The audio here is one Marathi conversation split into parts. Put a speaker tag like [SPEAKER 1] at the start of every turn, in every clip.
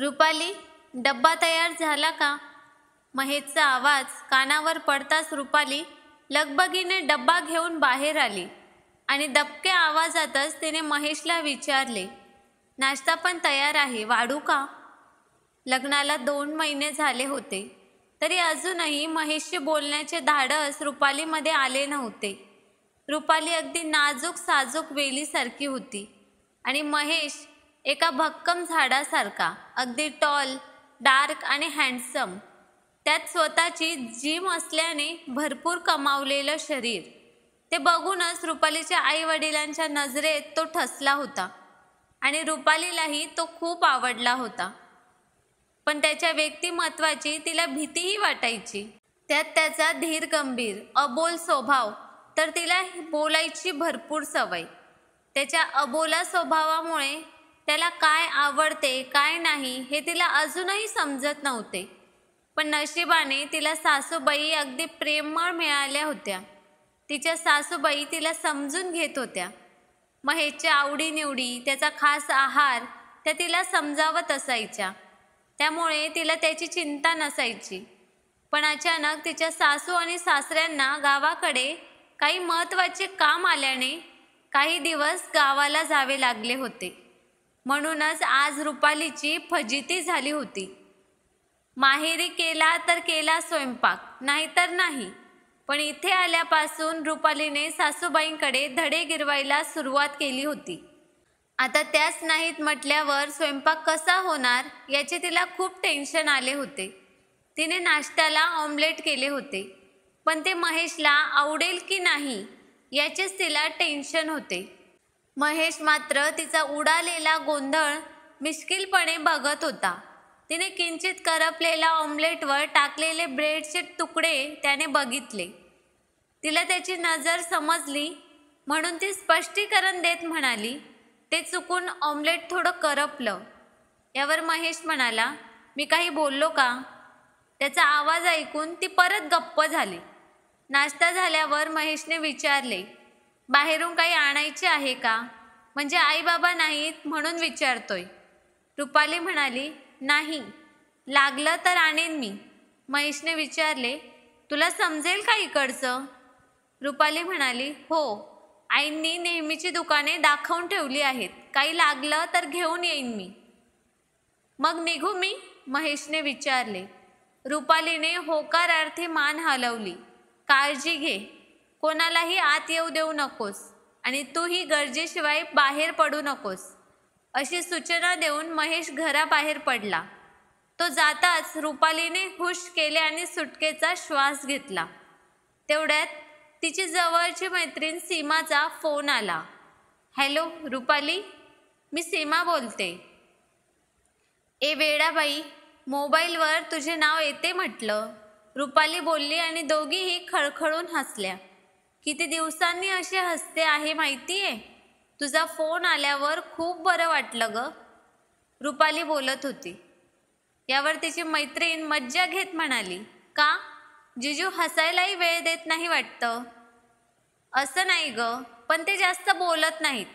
[SPEAKER 1] रुपाली डब्बा तयार झाला का महेशचा आवाज कानावर पडताच रुपाली लगबगीने डब्बा घेऊन बाहेर आली आणि दबक्या आवाजातच तिने महेशला विचारले नाश्ता पण तयार आहे वाढू का लग्नाला दोन महिने झाले होते तरी अजूनही महेशशी बोलण्याचे धाडस रुपालीमध्ये आले नव्हते रुपाली अगदी नाजूक साजूक वेलीसारखी होती आणि महेश एका भक्कम झाडासारखा अगदी टॉल डार्क आणि हँडसम त्यात स्वतःची जिम असल्याने भरपूर कमावलेलं शरीर ते बघूनच रुपालीच्या आईवडिलांच्या नजरेत तो ठसला होता आणि रुपालीलाही तो खूप आवडला होता पण त्याच्या व्यक्तिमत्वाची तिला भीतीही वाटायची त्यात त्याचा धीर गंभीर अबोल स्वभाव तर तिला बोलायची भरपूर सवय त्याच्या अबोला स्वभावामुळे त्याला काय आवडते काय नाही हे तिला अजूनही समजत नव्हते पण नशिबाने तिला सासूबाई अगदी प्रेमळ मिळाल्या होत्या तिच्या सासूबाई तिला समजून घेत होत्या महेशच्या आवडीनिवडी त्याचा खास आहार त्या तिला समजावत असायच्या त्यामुळे तिला त्याची चिंता नसायची पण अचानक तिच्या सासू आणि सासऱ्यांना गावाकडे काही महत्त्वाचे काम आल्याने काही दिवस गावाला जावे लागले होते म्हणूनच आज रुपालीची फजिती झाली होती माहेरी केला तर केला स्वयंपाक नाहीतर नाही पण इथे आल्यापासून रुपालीने सासूबाईंकडे धडे गिरवायला सुरुवात केली होती आता त्याच नाहीत म्हटल्यावर स्वयंपाक कसा होणार याचे तिला खूप टेन्शन आले होते तिने नाश्त्याला ऑमलेट केले होते पण ते महेशला आवडेल की नाही याचेच तिला टेन्शन होते महेश मात्र तिचा उडालेला गोंधळ मिश्किलपणे बघत होता तिने किंचित करपलेल्या ऑमलेटवर टाकलेले ब्रेडचे तुकडे त्याने बघितले तिला त्याची नजर समजली म्हणून ती स्पष्टीकरण देत म्हणाली ते चुकून ऑमलेट थोडं करपलं यावर महेश म्हणाला मी काही बोललो का त्याचा आवाज ऐकून ती परत गप्प झाली नाश्ता झाल्यावर महेशने विचारले बाहेरून काही आणायचे आहे का म्हणजे आई बाबा नाहीत म्हणून विचारतोय रुपाली म्हणाली नाही लागलं तर आणेन मी महेशने विचारले तुला समजेल का इकडचं रुपाली म्हणाली हो आईंनी नेहमीची दुकाने दाखवून ठेवली आहेत काही लागलं तर घेऊन येईन मी मग निघू मी महेशने विचारले रुपालीने होकारार्थी मान हलवली काळजी घे कोणालाही आत येऊ देऊ नकोस आणि तूही गरजेशिवाय बाहेर पडू नकोस अशी सूचना देऊन महेश घराबाहेर पडला तो जाताच रुपालीने हुश केले आणि सुटकेचा श्वास घेतला तेवढ्यात तिची जवळची मैत्रीण सीमाचा फोन आला हॅलो रुपाली मी सीमा बोलते ए वेळाबाई मोबाईलवर तुझे नाव येते म्हटलं रुपाली बोलली आणि दोघीही खळखळून हसल्या किती दिवसांनी असे हसते आहे माहिती आहे तुझा फोन आल्यावर खूप बरं वाटलं ग रुपाली बोलत होती यावर तिची मैत्रीण मज्जा घेत म्हणाली का जिजू हसायलाही वेळ देत नाही वाटतं असं नाही ग पण ते जास्त बोलत नाहीत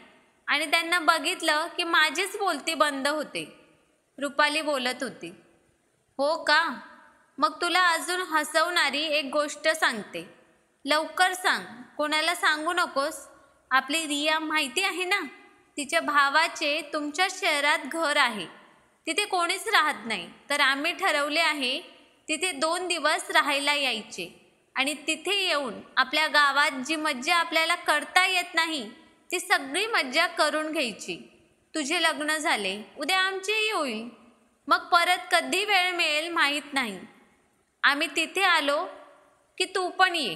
[SPEAKER 1] आणि त्यांना बघितलं की माझीच बोलती बंद होते रुपाली बोलत होती हो का मग तुला अजून हसवणारी एक गोष्ट सांगते लवकर सांग कोणाला सांगू नकोस आपली रिया माहिती आहे ना तिच्या भावाचे तुमच्या शहरात घर आहे तिथे कोणीच राहत नाही तर आम्ही ठरवले आहे तिथे दोन दिवस राहायला यायचे आणि तिथे येऊन आपल्या गावात जी मज्जा आपल्याला करता येत नाही ती सगळी मज्जा करून घ्यायची तुझे लग्न झाले उद्या आमचेही होईल मग परत कधी वेळ मिळेल माहीत नाही आम्ही तिथे आलो की तू पण ये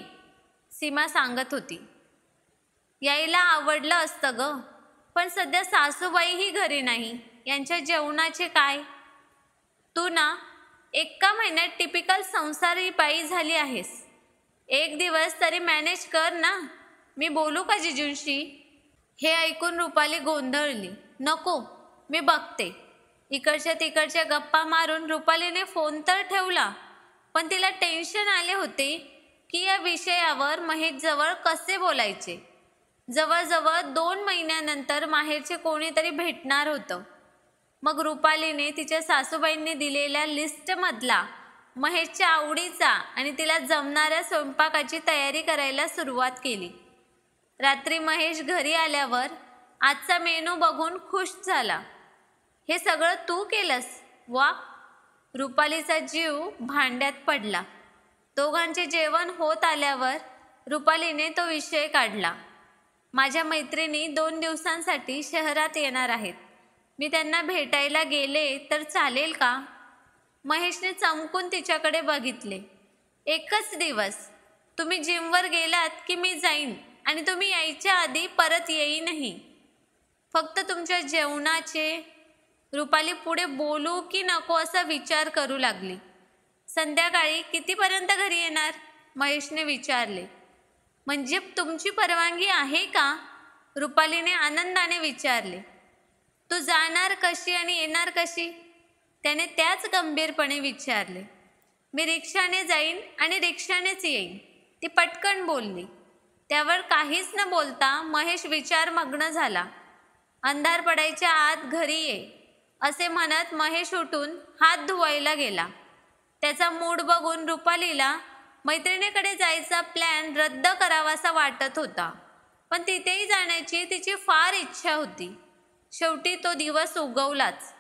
[SPEAKER 1] सीमा सांगत होती यायला आवडलं असतं ग पण सध्या सासूबाईही घरी नाही यांच्या जेवणाचे काय तू ना एका महिन्यात टिपिकल संसारी बाई झाली आहेस एक दिवस तरी मॅनेज कर ना मी बोलू का जिजूंशी हे ऐकून रुपाली गोंधळली नको मी बघते इकडच्या तिकडच्या गप्पा मारून रुपालीने फोन तर ठेवला पण तिला टेन्शन आले होते की या विषयावर महेशजवळ कसे बोलायचे जवळजवळ दोन महिन्यानंतर माहेरचे कोणीतरी भेटणार होतं मग रुपालीने तिच्या सासूबाईंनी दिलेल्या लिस्टमधला महेशच्या आवडीचा आणि तिला जमणाऱ्या स्वयंपाकाची तयारी करायला सुरुवात केली रात्री महेश घरी आल्यावर आजचा मेनू बघून खुश झाला हे सगळं तू केलंस वा रुपालीचा जीव भांड्यात पडला दोघांचे जेवण होत आल्यावर रुपालीने तो विषय काढला माझ्या मैत्रिणी दोन दिवसांसाठी शहरात येणार आहेत मी त्यांना भेटायला गेले तर चालेल का महेशने चमकून तिच्याकडे बघितले एकच दिवस तुम्ही जिमवर गेलात की मी जाईन आणि तुम्ही यायच्या आधी परत येईनही फक्त तुमच्या जेवणाचे रुपाली पुढे बोलू की नको असा विचार करू लागली संध्याकाळी कितीपर्यंत घरी येणार महेशने विचारले म्हणजे तुमची परवानगी आहे का रुपालीने आनंदाने विचारले तू जाणार कशी आणि येणार कशी त्याने त्याच गंभीरपणे विचारले मी रिक्षाने जाईन आणि रिक्षानेच येईन ती पटकन बोलली त्यावर काहीच न बोलता महेश विचार मग्न झाला अंधार पडायच्या आत घरी ये असे म्हणत महेश उठून हात धुवायला गेला त्याचा मूड बघून रुपालीला मैत्रिणीकडे जायचा प्लॅन रद्द करावासा वाटत होता पण तिथेही जाण्याची तिची फार इच्छा होती शेवटी तो दिवस उगवलाच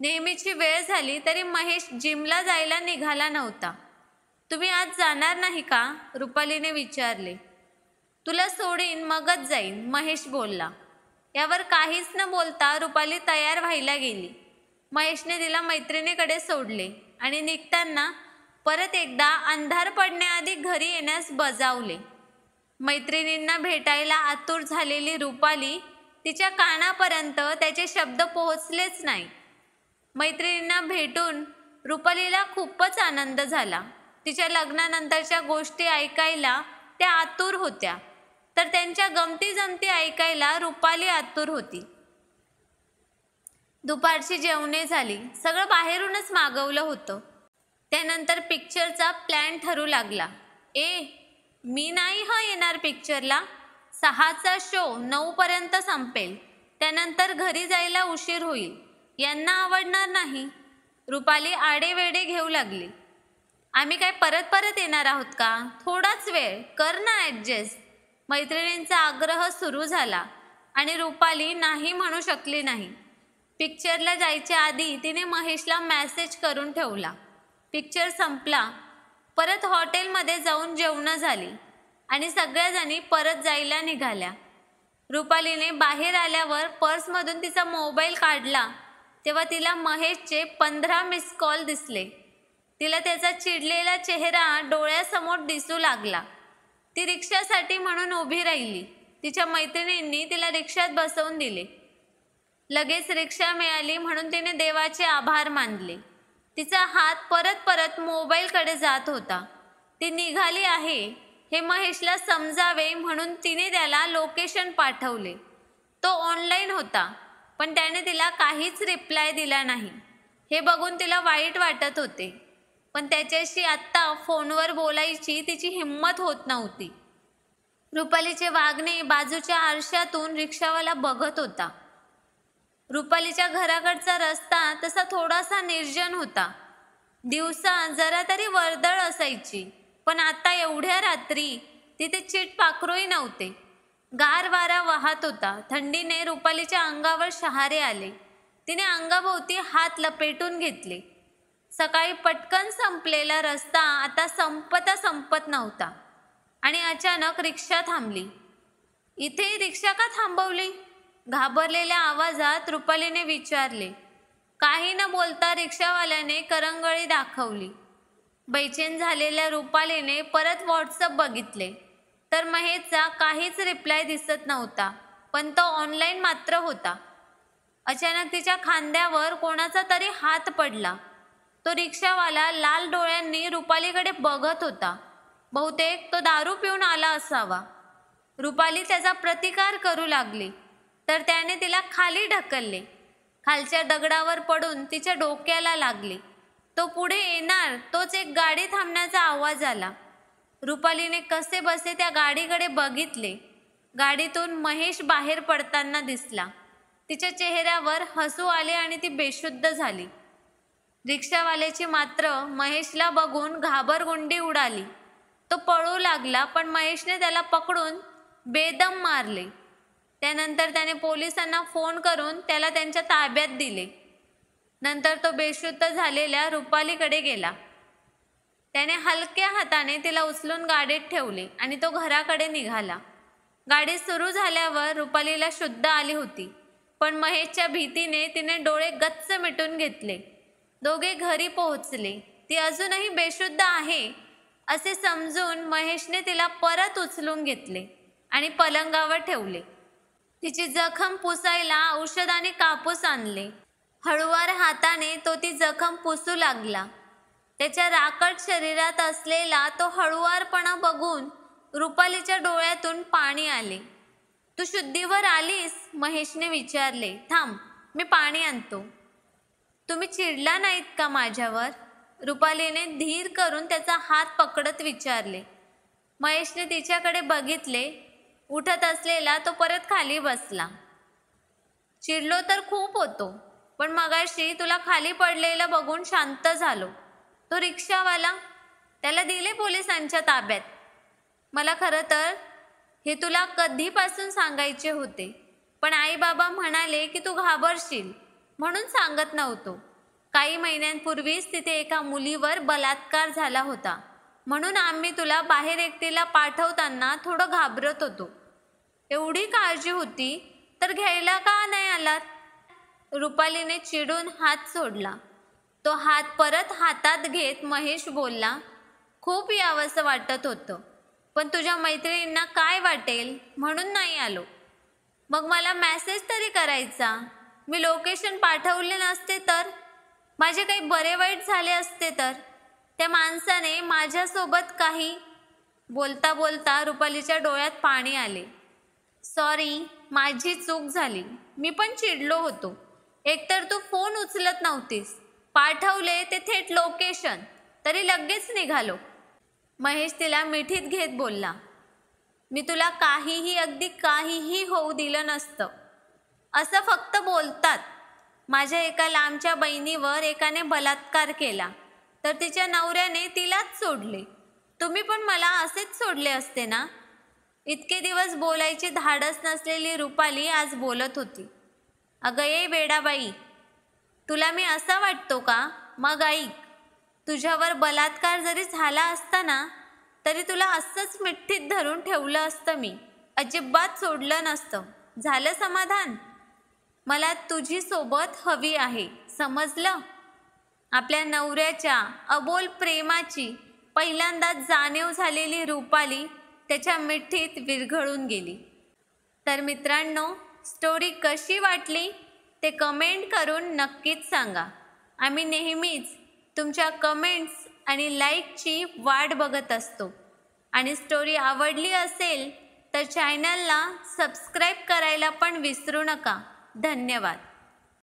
[SPEAKER 1] नेहमीची वेळ झाली तरी महेश जिमला जायला निघाला नव्हता तुम्ही आज जाणार नाही का रुपालीने विचारले तुला सोडीन मगच जाईन महेश बोलला यावर काहीच न बोलता रुपाली तयार व्हायला गेली महेशने तिला मैत्रिणीकडे सोडले आणि निघताना परत एकदा अंधार पडण्याआधी घरी येण्यास बजावले मैत्रिणींना भेटायला आतुर झालेली रुपाली तिच्या कानापर्यंत त्याचे शब्द पोहोचलेच नाही मैत्रिणींना भेटून रुपालीला खूपच आनंद झाला तिच्या लग्नानंतरच्या गोष्टी ऐकायला त्या आतुर होत्या तर त्यांच्या गमती जमती ऐकायला रुपाली आतुर होती दुपारची जेवणे झाली सगळं बाहेरूनच मागवलं होतं त्यानंतर पिक्चरचा प्लॅन ठरू लागला ए मी नाही ह येणार पिक्चरला सहाचा शो नऊपर्यंत संपेल त्यानंतर घरी जायला उशीर होईल यांना आवडणार नाही रुपाली आडेवेडे घेऊ लागली आम्ही काय परत परत येणार आहोत का थोडाच वेळ कर ना ॲडजस्ट मैत्रिणींचा आग्रह सुरू झाला आणि रुपाली नाही म्हणू शकली नाही पिक्चरला जायच्या आधी तिने महेशला मॅसेज करून ठेवला पिक्चर संपला परत हॉटेलमध्ये जाऊन जेवणं झाली आणि सगळ्याजणी परत जायला निघाल्या रुपालीने बाहेर आल्यावर पर्समधून तिचा मोबाईल काढला तेव्हा तिला महेशचे पंधरा मिस कॉल दिसले तिला त्याचा चिडलेला चेहरा डोळ्यासमोर दिसू लागला ती रिक्षासाठी म्हणून उभी राहिली तिच्या मैत्रिणींनी तिला रिक्षात बसवून दिले लगेच रिक्षा मिळाली म्हणून तिने देवाचे आभार मानले तिचा हात परत परत मोबाईलकडे जात होता ती निघाली आहे हे महेशला समजावे म्हणून तिने त्याला लोकेशन पाठवले तो ऑनलाईन होता पण त्याने तिला काहीच रिप्लाय दिला नाही हे बघून तिला वाईट वाटत होते पण त्याच्याशी आत्ता फोनवर बोलायची तिची हिंमत होत नव्हती रुपालीचे वागणे बाजूच्या आरशातून रिक्षावाला बघत होता रुपालीच्या घराकडचा रस्ता तसा थोडासा निर्जन होता दिवसा जरा तरी वर्दळ असायची पण आता एवढ्या रात्री तिथे चिट नव्हते गार वारा वाहत होता थंडीने रुपालीच्या अंगावर शहारे आले तिने अंगाभोवती हात लपेटून घेतले सकाळी पटकन संपलेला रस्ता आता संपता संपत नव्हता आणि अचानक रिक्षा थांबली इथेही रिक्षा का थांबवली घाबरलेल्या आवाजात रुपालीने विचारले काही न बोलता रिक्षावाल्याने करंगळी दाखवली बैचेन झालेल्या रुपालीने परत व्हॉट्सअप बघितले तर महेशचा काहीच रिप्लाय दिसत नव्हता पण तो ऑनलाईन मात्र होता अचानक तिच्या खांद्यावर कोणाचा तरी हात पडला तो रिक्षावाला लाल डोळ्यांनी रुपालीकडे बघत होता बहुतेक तो दारू पिऊन आला असावा रुपाली त्याचा प्रतिकार करू लागली तर त्याने तिला खाली ढकलले खालच्या दगडावर पडून तिच्या डोक्याला लागले तो पुढे येणार तोच एक गाडी थांबण्याचा आवाज आला रुपालीने कसे बसे त्या गाडीकडे बघितले गाडीतून महेश बाहेर पडताना दिसला तिच्या चेहऱ्यावर हसू आले आणि ती बेशुद्ध झाली रिक्षावाल्याची मात्र महेशला बघून घाबरगुंडी उडाली तो पळू लागला पण महेशने त्याला पकडून बेदम मारले त्यानंतर त्याने पोलिसांना फोन करून त्याला त्यांच्या ताब्यात दिले नंतर तो बेशुद्ध झालेल्या रुपालीकडे गेला त्याने हलक्या हाताने तिला उचलून गाडीत ठेवले आणि तो घराकडे निघाला गाडी सुरू झाल्यावर रुपालीला शुद्ध आली होती पण महेशच्या भीतीने तिने डोळे गच्च मिटून घेतले दोघे घरी पोहोचले ती अजूनही बेशुद्ध आहे असे समजून महेशने तिला परत उचलून घेतले आणि पलंगावर ठेवले तिची जखम पुसायला औषधाने कापूस आणले हळुवार हाताने तो ती जखम पुसू लागला त्याच्या राकट शरीरात असलेला तो हळुवारपणा बघून रुपालीच्या डोळ्यातून पाणी आले तू शुद्धीवर आलीस महेशने विचारले थांब मी पाणी आणतो तुम्ही चिडला नाहीत का माझ्यावर रुपालीने धीर करून त्याचा हात पकडत विचारले महेशने तिच्याकडे बघितले उठत असलेला तो परत खाली बसला चिरलो तर खूप होतो पण मगाशी तुला खाली पडलेलं बघून शांत झालो तो रिक्षावाला त्याला दिले पोलिसांच्या ताब्यात मला खरं तर हे तुला कधीपासून सांगायचे होते पण आई बाबा म्हणाले की तू घाबरशील म्हणून सांगत नव्हतो काही महिन्यांपूर्वीच तिथे एका मुलीवर बलात्कार झाला होता म्हणून आम्ही तुला बाहेर एकटीला पाठवताना थोडं घाबरत होतो एवढी काळजी होती तर घ्यायला का नाही आलात रुपालीने चिडून हात सोडला तो हात परत हातात घेत महेश बोलला खूप यावंसं वाटत होतं पण तुझ्या मैत्रिणींना काय वाटेल म्हणून नाही आलो मग मला मॅसेज तरी करायचा मी लोकेशन पाठवले नसते तर माझे काही बरे वाईट झाले असते तर त्या माणसाने माझ्यासोबत काही बोलता बोलता रुपालीच्या डोळ्यात पाणी आले सॉरी माझी चूक झाली मी पण चिडलो होतो एकतर तू फोन उचलत नव्हतीस पाठवले ते थेट लोकेशन तरी लगेच निघालो महेश तिला मिठीत घेत बोलला मी तुला काहीही अगदी काहीही होऊ दिलं नसतं असं फक्त बोलतात माझ्या एका लांबच्या बहिणीवर एकाने बलात्कार केला तर तिच्या नवऱ्याने तिलाच सोडले तुम्ही पण मला असेच सोडले असते ना इतके दिवस बोलायची धाडस नसलेली रुपाली आज बोलत होती अगं ये बेडाबाई तुला मी असा वाटतो का मग ऐक तुझ्यावर बलात्कार जरी झाला असता ना तरी तुला असंच मिठ्ठीत धरून ठेवलं असतं मी अजिबात सोडलं नसतं झालं समाधान मला तुझी सोबत हवी आहे समजलं आपल्या नवऱ्याच्या अबोल प्रेमाची पहिल्यांदाच जाणीव झालेली रुपाली त्याच्या मिठीत विरघळून गेली तर मित्रांनो स्टोरी कशी वाटली ते कमेंट करून नक्कीच सांगा आम्ही नेहमीच तुमच्या कमेंट्स आणि लाईकची वाट बघत असतो आणि स्टोरी आवडली असेल तर चॅनलला सबस्क्राईब करायला पण विसरू नका धन्यवाद